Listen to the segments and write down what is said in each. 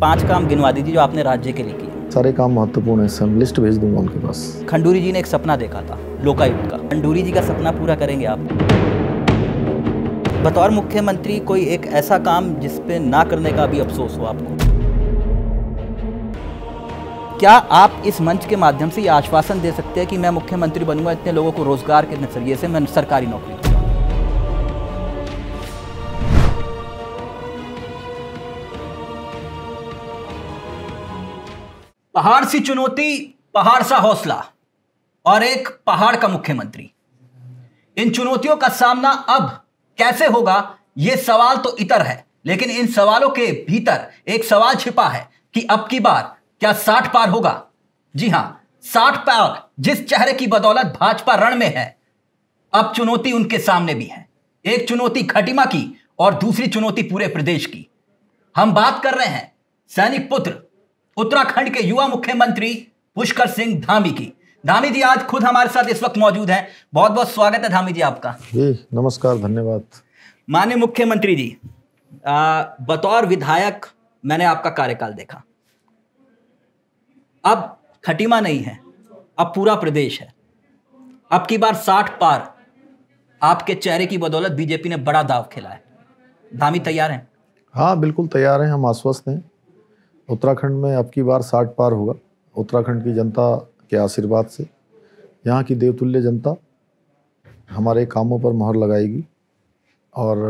पांच काम गिनवा दीजिए जो आपने राज्य के लिए किए सारे काम महत्वपूर्ण है सर लिस्ट भेज दूंगा उनके पास खंडूरी जी ने एक सपना देखा था लोकायुक्त का खंडूरी जी का सपना पूरा करेंगे आप बतौर मुख्यमंत्री कोई एक ऐसा काम जिसपे ना करने का भी अफसोस हो आपको क्या आप इस मंच के माध्यम से ये आश्वासन दे सकते हैं कि मैं मुख्यमंत्री बनूंगा इतने लोगों को रोजगार के नजरिए से मैं सरकारी नौकरी पहाड़ सी चुनौती पहाड़ सा हौसला और एक पहाड़ का मुख्यमंत्री इन चुनौतियों का सामना अब कैसे होगा यह सवाल तो इतर है लेकिन इन सवालों के भीतर एक सवाल छिपा है कि अब की बार क्या साठ पार होगा जी हां साठ पार जिस चेहरे की बदौलत भाजपा रण में है अब चुनौती उनके सामने भी है एक चुनौती खटिमा की और दूसरी चुनौती पूरे प्रदेश की हम बात कर रहे हैं सैनिक पुत्र उत्तराखंड के युवा मुख्यमंत्री पुष्कर सिंह धामी की धामी जी आज खुद हमारे साथ इस वक्त मौजूद हैं बहुत बहुत स्वागत है धामी जी आपका जी नमस्कार धन्यवाद माननीय मुख्यमंत्री जी आ, बतौर विधायक मैंने आपका कार्यकाल देखा अब खटीमा नहीं है अब पूरा प्रदेश है अब की बार साठ पार आपके चेहरे की बदौलत बीजेपी ने बड़ा दाव खेला है धामी तैयार हैं हाँ बिल्कुल तैयार हैं हम आश्वस्त हैं उत्तराखंड में अब की बार साठ पार होगा उत्तराखंड की जनता के आशीर्वाद से यहाँ की देवतुल्य जनता हमारे कामों पर मोहर लगाएगी और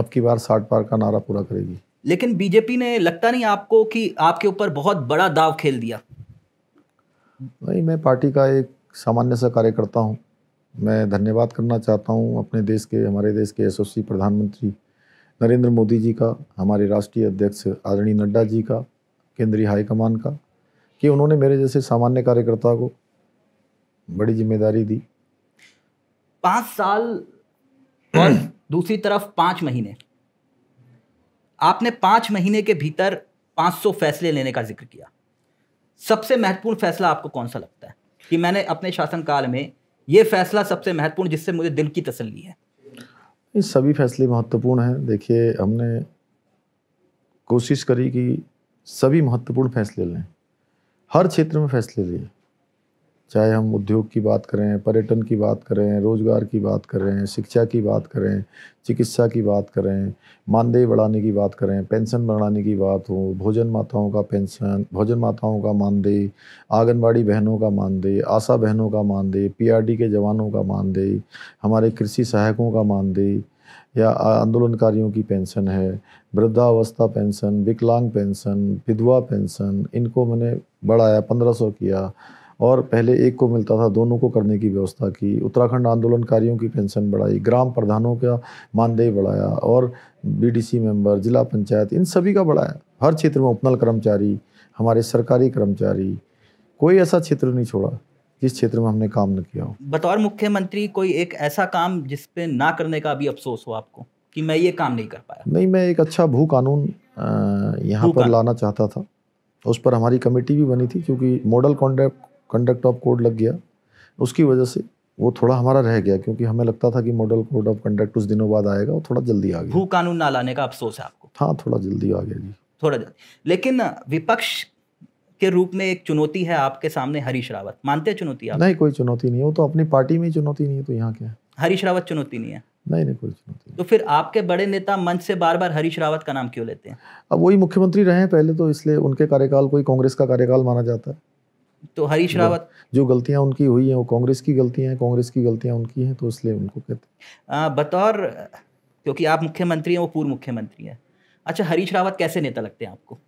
अब की बार साठ पार का नारा पूरा करेगी लेकिन बीजेपी ने लगता नहीं आपको कि आपके ऊपर बहुत बड़ा दाव खेल दिया नहीं मैं पार्टी का एक सामान्य सा कार्यकर्ता हूँ मैं धन्यवाद करना चाहता हूँ अपने देश के हमारे देश के यशस्वी प्रधानमंत्री नरेंद्र मोदी जी का हमारे राष्ट्रीय अध्यक्ष आदरणीय नड्डा जी का केंद्रीय हाईकमान का कि उन्होंने मेरे जैसे सामान्य कार्यकर्ता को बड़ी जिम्मेदारी दी पाँच साल और दूसरी तरफ पाँच महीने आपने पाँच महीने के भीतर 500 फैसले लेने का जिक्र किया सबसे महत्वपूर्ण फैसला आपको कौन सा लगता है कि मैंने अपने शासनकाल में ये फैसला सबसे महत्वपूर्ण जिससे मुझे दिल की तसल्ली है ये सभी फैसले महत्वपूर्ण हैं देखिए हमने कोशिश करी कि सभी महत्वपूर्ण फैसले लें हर क्षेत्र में फैसले लिए चाहे हम उद्योग की बात करें पर्यटन की बात करें रोज़गार की बात करें शिक्षा की बात करें चिकित्सा की बात करें मानदेय बढ़ाने की बात करें पेंशन बढ़ाने की बात हो भोजन माताओं का पेंशन भोजन माताओं का मानदेय आंगनबाड़ी बहनों का मानदेय आशा बहनों का मानदेय पीआरडी के जवानों का मानदेय हमारे कृषि सहायकों का मानदेय या आंदोलनकारियों की पेंशन है वृद्धावस्था पेंशन विकलांग पेंशन विधवा पेंशन इनको मैंने बढ़ाया पंद्रह सौ किया और पहले एक को मिलता था दोनों को करने की व्यवस्था की उत्तराखंड आंदोलनकारियों की पेंशन बढ़ाई ग्राम प्रधानों का मानदेय बढ़ाया और बीडीसी मेंबर जिला पंचायत इन सभी का बढ़ाया हर क्षेत्र में उपनल कर्मचारी हमारे सरकारी कर्मचारी कोई ऐसा क्षेत्र नहीं छोड़ा जिस क्षेत्र में हमने काम न किया हो बतौर मुख्यमंत्री कोई एक ऐसा काम जिसपे ना करने का अभी अफसोस हो आपको कि मैं ये काम नहीं कर पाया नहीं मैं एक अच्छा भू कानून यहाँ पर लाना चाहता था उस पर हमारी कमेटी भी बनी थी क्योंकि model contract conduct of code लग गया उसकी वजह से वो थोड़ा हमारा रह गया क्योंकि हमें लगता था कि मॉडल कोड ऑफ कंडक्ट कुछ दिनों बाद आएगा वो थोड़ा जल्दी आ गया भू कानून ना लाने का अफसोस है आपको हाँ थोड़ा जल्दी आ गया जी थोड़ा जल्दी लेकिन विपक्ष के रूप में एक चुनौती है आपके सामने हरीश रावत मानते हैं चुनौती आप नहीं कोई चुनौती नहीं है वो तो अपनी पार्टी में चुनौती नहीं है तो यहाँ क्या है हरीश रावत चुनौती नहीं है नहीं नहीं कोई चुनौती तो फिर आपके बड़े नेता मंच से बार बार हरीश रावत का नाम क्यों लेते हैं अब वही मुख्यमंत्री रहे हैं पहले तो इसलिए उनके कार्यकाल को ही कांग्रेस का कार्यकाल माना जाता है तो हरीश रावत जो गलतियां उनकी हुई हैं वो कांग्रेस की गलतियां हैं कांग्रेस की गलतियां उनकी हैं तो इसलिए उनको कहते हैं बतौर क्योंकि आप मुख्यमंत्री हैं वो पूर्व मुख्यमंत्री हैं अच्छा हरीश रावत कैसे नेता लगते हैं आपको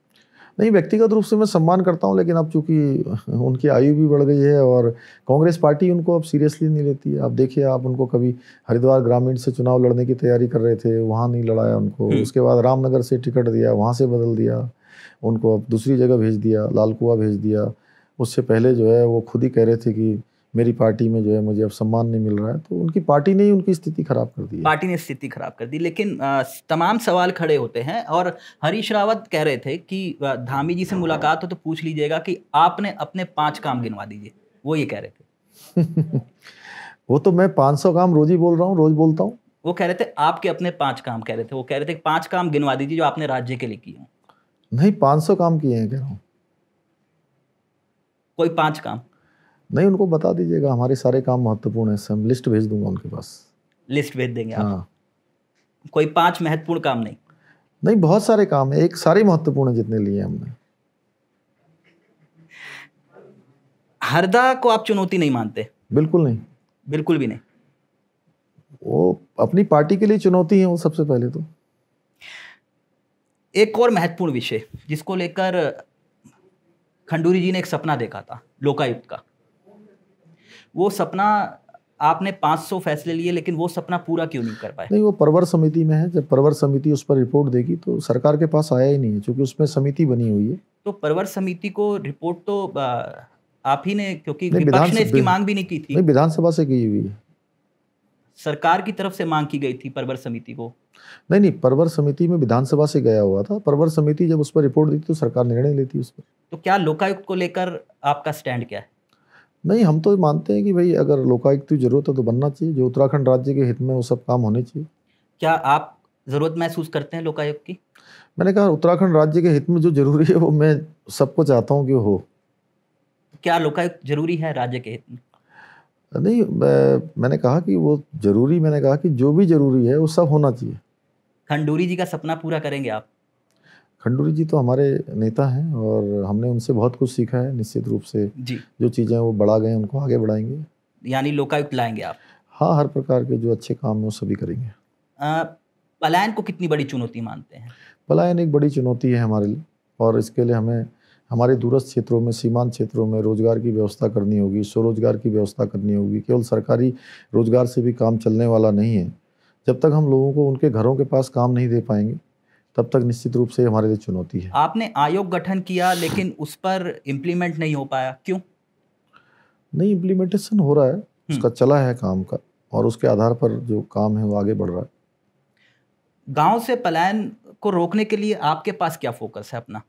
नहीं व्यक्तिगत रूप से मैं सम्मान करता हूं लेकिन अब चूंकि उनकी आयु भी बढ़ गई है और कांग्रेस पार्टी उनको अब सीरियसली नहीं लेती है आप देखिए आप उनको कभी हरिद्वार ग्रामीण से चुनाव लड़ने की तैयारी कर रहे थे वहाँ नहीं लड़ाया उनको हम्म। उसके बाद रामनगर से टिकट दिया वहाँ से बदल दिया उनको अब दूसरी जगह भेज दिया लालकुआ भेज दिया उससे पहले जो है वो खुद ही कह रहे थे कि मेरी पार्टी में जो है मुझे अब सम्मान नहीं मिल रहा है तो उनकी पार्टी ने ही उनकी स्थिति खराब कर दी पार्टी ने स्थिति खराब कर दी लेकिन आ, तमाम सवाल खड़े होते हैं और हरीश रावत कह रहे थे कि धामी जी से मुलाकात हो तो पूछ लीजिएगा कि आपने अपने पांच काम गिनवा दीजिए वो ये कह रहे थे वो तो मैं पाँच सौ काम रोज ही बोल रहा हूँ रोज बोलता हूँ वो कह रहे थे आपके अपने पांच काम कह रहे थे वो कह रहे थे पांच काम गिनवा दीजिए जो आपने राज्य के लिए किए नहीं पाँच सौ काम किए हैं कह रहा हूँ कोई पांच काम नहीं उनको बता दीजिएगा हमारे सारे काम महत्वपूर्ण है सर लिस्ट भेज दूंगा उनके पास लिस्ट भेज देंगे हाँ कोई पांच महत्वपूर्ण काम नहीं नहीं बहुत सारे काम है एक सारे महत्वपूर्ण जितने लिए हमने हरदा को आप चुनौती नहीं मानते बिल्कुल नहीं बिल्कुल भी नहीं वो अपनी पार्टी के लिए चुनौती है वो सबसे पहले तो एक और महत्वपूर्ण विषय जिसको लेकर खंडूरी जी ने एक सपना देखा था लोकायुक्त का वो सपना आपने 500 फैसले लिए लेकिन वो सपना पूरा क्यों नहीं कर पाए नहीं वो परवर समिति में है जब परवर समिति उस पर रिपोर्ट देगी तो सरकार के पास आया ही नहीं है क्योंकि उसमें समिति बनी हुई है तो परवर समिति को रिपोर्ट तो आप ही ने क्योंकि विपक्ष ने इसकी मांग भी नहीं की थी विधानसभा से की हुई है सरकार की तरफ से मांग की गई थी परवर समिति को नहीं नहीं परवर समिति में विधानसभा से गया हुआ था परवर समिति जब उस पर रिपोर्ट देती तो सरकार निर्णय लेती उस पर तो क्या लोकायुक्त को लेकर आपका स्टैंड क्या है नहीं हम तो मानते हैं कि भाई अगर लोकायुक्त की जरूरत है तो बनना चाहिए जो उत्तराखंड राज्य के हित में वो सब काम होने चाहिए क्या आप ज़रूरत महसूस करते हैं लोकायुक्त की मैंने कहा उत्तराखंड राज्य के हित में जो जरूरी है वो मैं सबको चाहता हूँ कि हो क्या लोकायुक्त जरूरी है राज्य के हित में नहीं मैं, मैंने कहा कि वो जरूरी मैंने कहा कि जो भी जरूरी है वो सब होना चाहिए खंडूरी जी का सपना पूरा करेंगे आप खंडूरी जी तो हमारे नेता हैं और हमने उनसे बहुत कुछ सीखा है निश्चित रूप से जी जो चीज़ें वो बढ़ा गए उनको आगे बढ़ाएंगे यानी लोकायुक्त लाएंगे आप हाँ हर प्रकार के जो अच्छे काम हैं वो सभी करेंगे पलायन को कितनी बड़ी चुनौती मानते हैं पलायन एक बड़ी चुनौती है हमारे लिए और इसके लिए हमें हमारे दूरस्थ क्षेत्रों में सीमांत क्षेत्रों में रोजगार की व्यवस्था करनी होगी स्वरोजगार की व्यवस्था करनी होगी केवल सरकारी रोजगार से भी काम चलने वाला नहीं है जब तक हम लोगों को उनके घरों के पास काम नहीं दे पाएंगे तब तक निश्चित रूप से हमारे लिए चुनौती है आपने आयोग गठन किया लेकिन उस पर इम्प्लीमेंट नहीं हो पाया क्यों नहीं इम्प्लीमेंटेशन हो रहा है हम्म। उसका चला है काम का और उसके आधार पर जो काम है वो आगे बढ़ रहा है गांव से पलायन को रोकने के लिए आपके पास क्या फोकस है अपना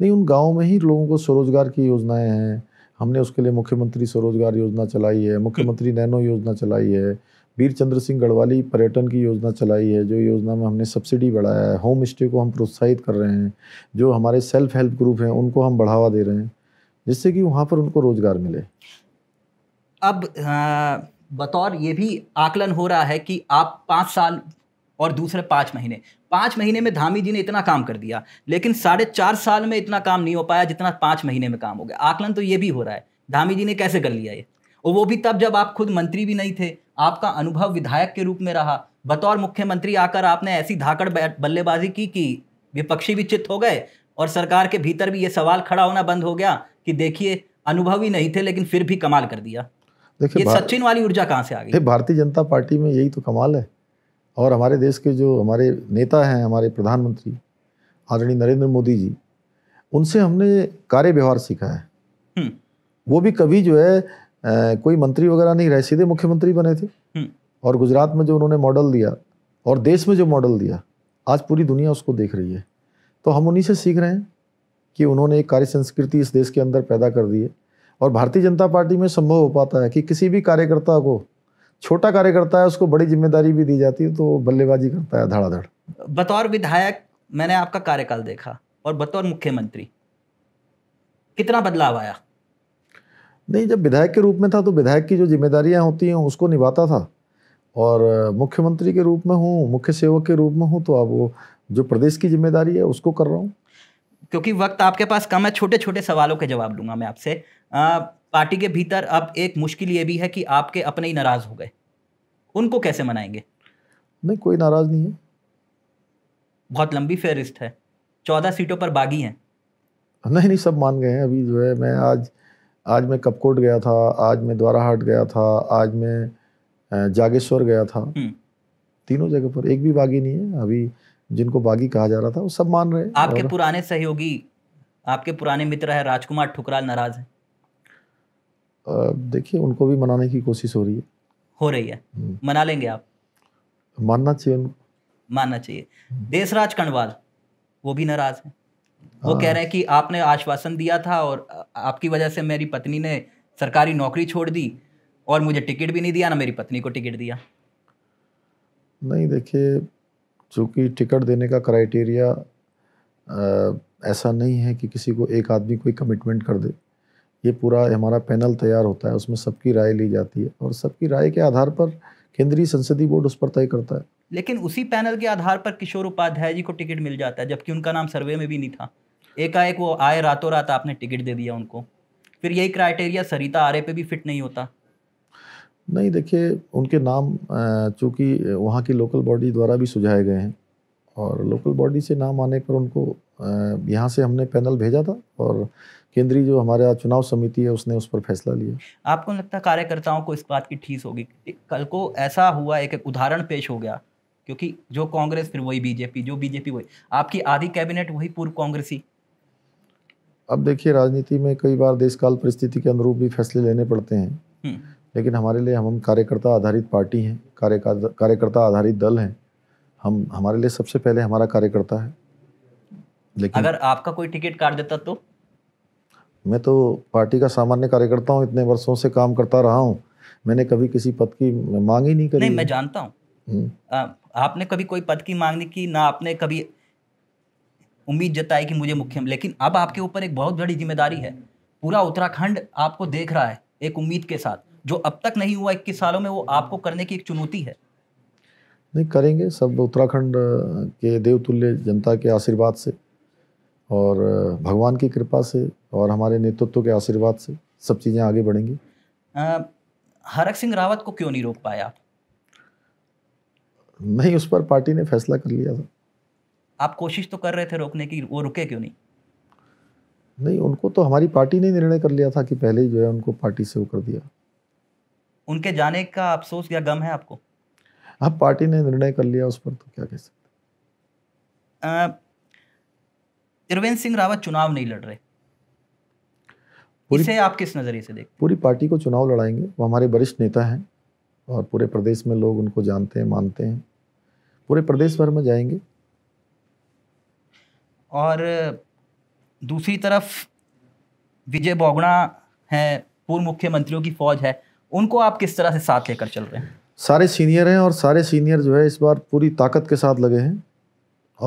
नहीं उन गाँव में ही लोगों को स्वरोजगार की योजनाएँ हैं हमने उसके लिए मुख्यमंत्री स्वरोजगार योजना चलाई है मुख्यमंत्री नैनो योजना चलाई है वीर चंद्र सिंह गढ़वाली पर्यटन की योजना चलाई है जो योजना में हमने सब्सिडी बढ़ाया है होम स्टे को हम प्रोत्साहित कर रहे हैं जो हमारे सेल्फ हेल्प ग्रुप हैं उनको हम बढ़ावा दे रहे हैं जिससे कि वहाँ पर उनको रोज़गार मिले अब आ, हाँ, बतौर ये भी आकलन हो रहा है कि आप पाँच साल और दूसरे पाँच महीने पाँच महीने में धामी जी ने इतना काम कर दिया लेकिन साढ़े चार साल में इतना काम नहीं हो पाया जितना पाँच महीने में काम हो गया आकलन तो ये भी हो रहा है धामी जी ने कैसे कर लिया ये और वो भी तब जब आप खुद मंत्री भी नहीं थे आपका अनुभव विधायक के रूप में रहा बतौर मुख्यमंत्री आकर आपने ऐसी धाकड़ बल्लेबाजी की कि विपक्षी भी चित्त हो गए और सरकार के भीतर भी ये सवाल खड़ा होना बंद हो गया कि देखिए अनुभव ही नहीं थे लेकिन फिर भी कमाल कर दिया देखिए सचिन वाली ऊर्जा कहाँ से आ गई भारतीय जनता पार्टी में यही तो कमाल है और हमारे देश के जो हमारे नेता हैं हमारे प्रधानमंत्री आदरणीय नरेंद्र मोदी जी उनसे हमने कार्य व्यवहार सीखा है हम्म। वो भी कभी जो है कोई मंत्री वगैरह नहीं रहे सीधे मुख्यमंत्री बने थे हम्म। और गुजरात में जो उन्होंने मॉडल दिया और देश में जो मॉडल दिया आज पूरी दुनिया उसको देख रही है तो हम उन्हीं से सीख रहे हैं कि उन्होंने एक कार्य संस्कृति इस देश के अंदर पैदा कर दी है और भारतीय जनता पार्टी में संभव हो पाता है कि किसी भी कार्यकर्ता को छोटा कार्यकर्ता है उसको बड़ी जिम्मेदारी भी दी जाती है तो बल्लेबाजी करता है धड़ाधड़ बतौर विधायक मैंने आपका कार्यकाल देखा और बतौर मुख्यमंत्री कितना बदलाव आया नहीं जब विधायक के रूप में था तो विधायक की जो जिम्मेदारियां होती हैं उसको निभाता था और मुख्यमंत्री के रूप में हूँ मुख्य सेवक के रूप में हूँ तो अब वो जो प्रदेश की जिम्मेदारी है उसको कर रहा हूँ क्योंकि वक्त आपके पास कम है छोटे छोटे सवालों के जवाब लूंगा मैं आपसे पार्टी के भीतर अब एक मुश्किल ये भी है कि आपके अपने ही नाराज हो गए उनको कैसे मनाएंगे नहीं कोई नाराज नहीं है बहुत लंबी फहरिस्त है चौदह सीटों पर बागी हैं नहीं नहीं सब मान गए हैं अभी जो है मैं आज आज मैं कपकोट गया था आज मैं द्वाराहाट गया था आज मैं जागेश्वर गया था हम्म। तीनों जगह पर एक भी बागी नहीं है अभी जिनको बागी कहा जा रहा था वो सब मान रहे हैं आपके पुराने सहयोगी आपके पुराने मित्र है राजकुमार ठुकराल नाराज है देखिए उनको भी मनाने की कोशिश हो रही है हो रही है हम्म। मना लेंगे आप मानना चाहिए उनको मानना चाहिए हम्म। देशराज कणवाल वो भी नाराज हैं वो कह हाँ। रहे हैं कि आपने आश्वासन दिया था और आपकी वजह से मेरी पत्नी ने सरकारी नौकरी छोड़ दी और मुझे टिकट भी नहीं दिया ना मेरी पत्नी को टिकट दिया नहीं देखिए चूँकि टिकट देने का क्राइटेरिया ऐसा नहीं है कि किसी को एक आदमी कोई कमिटमेंट कर दे ये पूरा हमारा पैनल तैयार होता है उसमें सबकी राय ली जाती है और सबकी राय के आधार पर केंद्रीय संसदीय बोर्ड उस पर तय करता है लेकिन उसी पैनल के आधार पर किशोर उपाध्याय जी को टिकट मिल जाता है जबकि उनका नाम सर्वे में भी नहीं था एकाएक वो आए रातों रात आपने टिकट दे दिया उनको फिर यही क्राइटेरिया सरिता आर्य पे भी फिट नहीं होता नहीं देखिए उनके नाम चूँकि वहाँ की लोकल बॉडी द्वारा भी सुझाए गए हैं और लोकल बॉडी से नाम आने पर उनको यहाँ से हमने पैनल भेजा था और केंद्रीय जो हमारा चुनाव समिति है उसने उस पर फैसला लिया आपको लगता है कार्यकर्ताओं को इस बात की ठीस होगी कल को ऐसा हुआ एक एक उदाहरण पेश हो गया क्योंकि जो कांग्रेस फिर वही बीजेपी जो बीजेपी वही आपकी आधी कैबिनेट वही पूर्व कांग्रेसी अब देखिए राजनीति में कई बार देश काल परिस्थिति के अनुरूप भी फैसले लेने पड़ते हैं हम्म। लेकिन हमारे लिए हम कार्यकर्ता आधारित पार्टी हैं कार्यकर्ता आधारित दल हैं हम हमारे लिए सबसे पहले हमारा कार्यकर्ता है लेकिन अगर आपका कोई टिकट काट देता तो मैं तो पार्टी का सामान्य कार्यकर्ता हूँ इतने वर्षों से काम करता रहा हूँ मैंने कभी किसी पद की मांग ही नहीं करी नहीं मैं जानता हूँ हम्म। आपने कभी कोई पद की मांग नहीं की ना आपने कभी उम्मीद जताई कि मुझे मुख्यमंत्री लेकिन अब आपके ऊपर एक बहुत बड़ी जिम्मेदारी है पूरा उत्तराखंड आपको देख रहा है एक उम्मीद के साथ जो अब तक नहीं हुआ इक्कीस सालों में वो आपको करने की एक चुनौती है नहीं करेंगे सब उत्तराखंड के देवतुल्य जनता के आशीर्वाद से और भगवान की कृपा से और हमारे नेतृत्व के आशीर्वाद से सब चीज़ें आगे बढ़ेंगी हरक सिंह रावत को क्यों नहीं रोक पाया नहीं उस पर पार्टी ने फैसला कर लिया था आप कोशिश तो कर रहे थे रोकने की वो रुके क्यों नहीं नहीं उनको तो हमारी पार्टी ने निर्णय कर लिया था कि पहले ही जो है उनको पार्टी से वो कर दिया उनके जाने का अफसोस या गम है आपको अब पार्टी ने निर्णय कर लिया उस पर तो क्या कह सकते त्रिवेंद्र सिंह रावत चुनाव नहीं लड़ रहे इसे आप किस नज़रिए से देखते पूरी पार्टी को चुनाव लड़ाएंगे वो हमारे वरिष्ठ नेता हैं और पूरे प्रदेश में लोग उनको जानते हैं मानते हैं पूरे प्रदेश भर में जाएंगे और दूसरी तरफ विजय बोगड़ा हैं पूर्व मुख्यमंत्रियों की फौज है उनको आप किस तरह से साथ लेकर चल रहे हैं सारे सीनियर हैं और सारे सीनियर जो है इस बार पूरी ताकत के साथ लगे हैं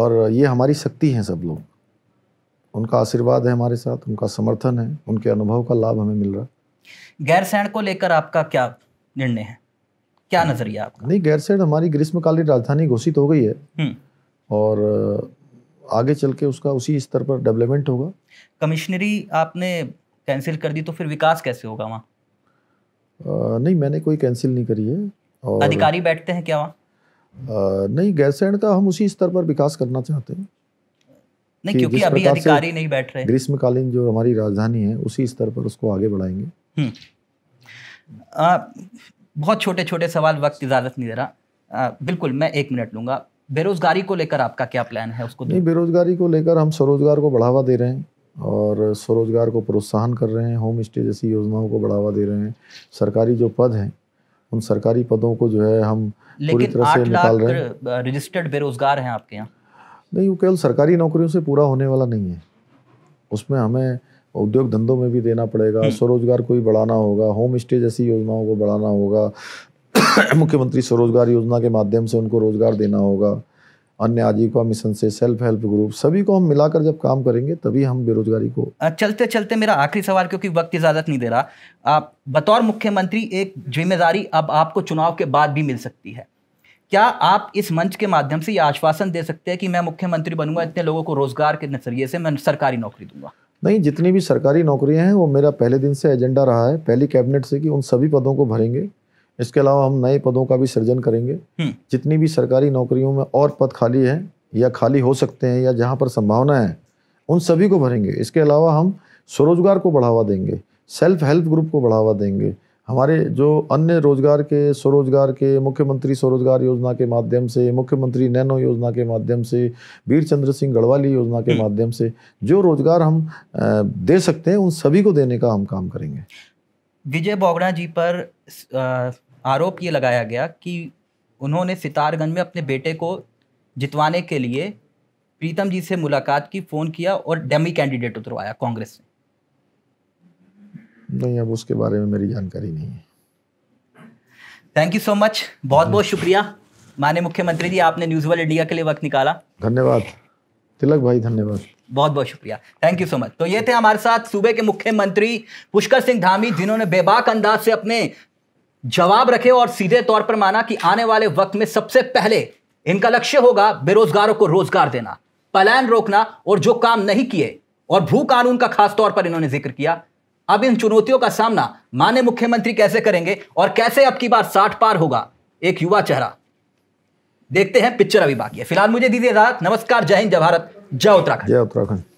और ये हमारी शक्ति हैं सब लोग उनका आशीर्वाद है हमारे साथ उनका समर्थन है उनके अनुभव का लाभ हमें मिल रहा गैरसैंड को लेकर आपका क्या निर्णय है क्या हम्म। नजरिया आपका नहीं गैरसैंड हमारी ग्रीष्मकालीन राजधानी घोषित हो गई है हम्म। और आगे चल के उसका उसी स्तर पर डेवलपमेंट होगा कमिश्नरी आपने कैंसिल कर दी तो फिर विकास कैसे होगा वहाँ नहीं मैंने कोई कैंसिल नहीं करी है और अधिकारी बैठते हैं क्या वहाँ नहीं गैरसैण का हम उसी स्तर पर विकास करना चाहते हैं नहीं क्योंकि अभी अधिकारी नहीं बैठ रहे ग्रीष्मकालीन जो हमारी राजधानी है उसी स्तर पर उसको आगे बढ़ाएंगे हम्म। आ, बहुत छोटे छोटे सवाल वक्त इजाजत नहीं दे रहा बिल्कुल मैं एक मिनट लूंगा बेरोजगारी को लेकर आपका क्या प्लान है उसको नहीं बेरोजगारी को लेकर हम स्वरोजगार को बढ़ावा दे रहे हैं और स्वरोजगार को प्रोत्साहन कर रहे हैं होम स्टे जैसी योजनाओं को बढ़ावा दे रहे हैं सरकारी जो पद हैं उन सरकारी पदों को जो है हम पूरी तरह से निकाल रहे हैं रजिस्टर्ड बेरोजगार हैं आपके यहाँ नहीं वो केवल सरकारी नौकरियों से पूरा होने वाला नहीं है उसमें हमें उद्योग धंधों में भी देना पड़ेगा हम्म। स्वरोजगार को भी बढ़ाना होगा होम स्टे जैसी योजनाओं को बढ़ाना होगा मुख्यमंत्री स्वरोजगार योजना के माध्यम से उनको रोजगार देना होगा अन्य आजीविका मिशन से सेल्फ हेल्प ग्रुप सभी को हम मिलाकर जब काम करेंगे तभी हम बेरोजगारी को चलते चलते मेरा आखिरी सवाल क्योंकि वक्त इजाजत नहीं दे रहा आप बतौर मुख्यमंत्री एक जिम्मेदारी अब आपको चुनाव के बाद भी मिल सकती है क्या आप इस मंच के माध्यम से ये आश्वासन दे सकते हैं कि मैं मुख्यमंत्री बनूंगा इतने लोगों को रोजगार के नजरिए से मैं सरकारी नौकरी दूंगा नहीं जितनी भी सरकारी नौकरियां हैं वो मेरा पहले दिन से एजेंडा रहा है पहली कैबिनेट से कि उन सभी पदों को भरेंगे इसके अलावा हम नए पदों का भी सृजन करेंगे हम्म। जितनी भी सरकारी नौकरियों में और पद खाली हैं या खाली हो सकते हैं या जहाँ पर संभावना है उन सभी को भरेंगे इसके अलावा हम स्वरोजगार को बढ़ावा देंगे सेल्फ हेल्प ग्रुप को बढ़ावा देंगे हमारे जो अन्य रोजगार के स्वरोजगार के मुख्यमंत्री स्वरोजगार योजना के माध्यम से मुख्यमंत्री नैनो योजना के माध्यम से वीर चंद्र सिंह गढ़वाली योजना के हम्म। माध्यम से जो रोजगार हम दे सकते हैं उन सभी को देने का हम काम करेंगे विजय बोगड़ा जी पर आरोप ये लगाया गया कि उन्होंने सितारगंज में अपने बेटे को जितवाने के लिए प्रीतम जी से मुलाकात की फ़ोन किया और डेमी कैंडिडेट उतरवाया कांग्रेस ने नहीं अब उसके बारे में मेरी जानकारी नहीं है थैंक यू सो मच बहुत बहुत शुक्रिया माने मुख्यमंत्री जी आपने न्यूज़ वर्ल्ड इंडिया के लिए वक्त निकाला धन्यवाद तिलक भाई धन्यवाद बहुत बहुत शुक्रिया थैंक यू सो मच तो ये थे हमारे साथ सूबे के मुख्यमंत्री पुष्कर सिंह धामी जिन्होंने बेबाक अंदाज से अपने जवाब रखे और सीधे तौर पर माना कि आने वाले वक्त में सबसे पहले इनका लक्ष्य होगा बेरोजगारों को रोजगार देना पलायन रोकना और जो काम नहीं किए और भू कानून का खास तौर पर इन्होंने जिक्र किया अब इन चुनौतियों का सामना माने मुख्यमंत्री कैसे करेंगे और कैसे अब की बार साठ पार होगा एक युवा चेहरा देखते हैं पिक्चर अभी बाकी है फिलहाल मुझे दीजिए राहत नमस्कार जय हिंद जय भारत जय उत्तराखंड जय उत्तराखंड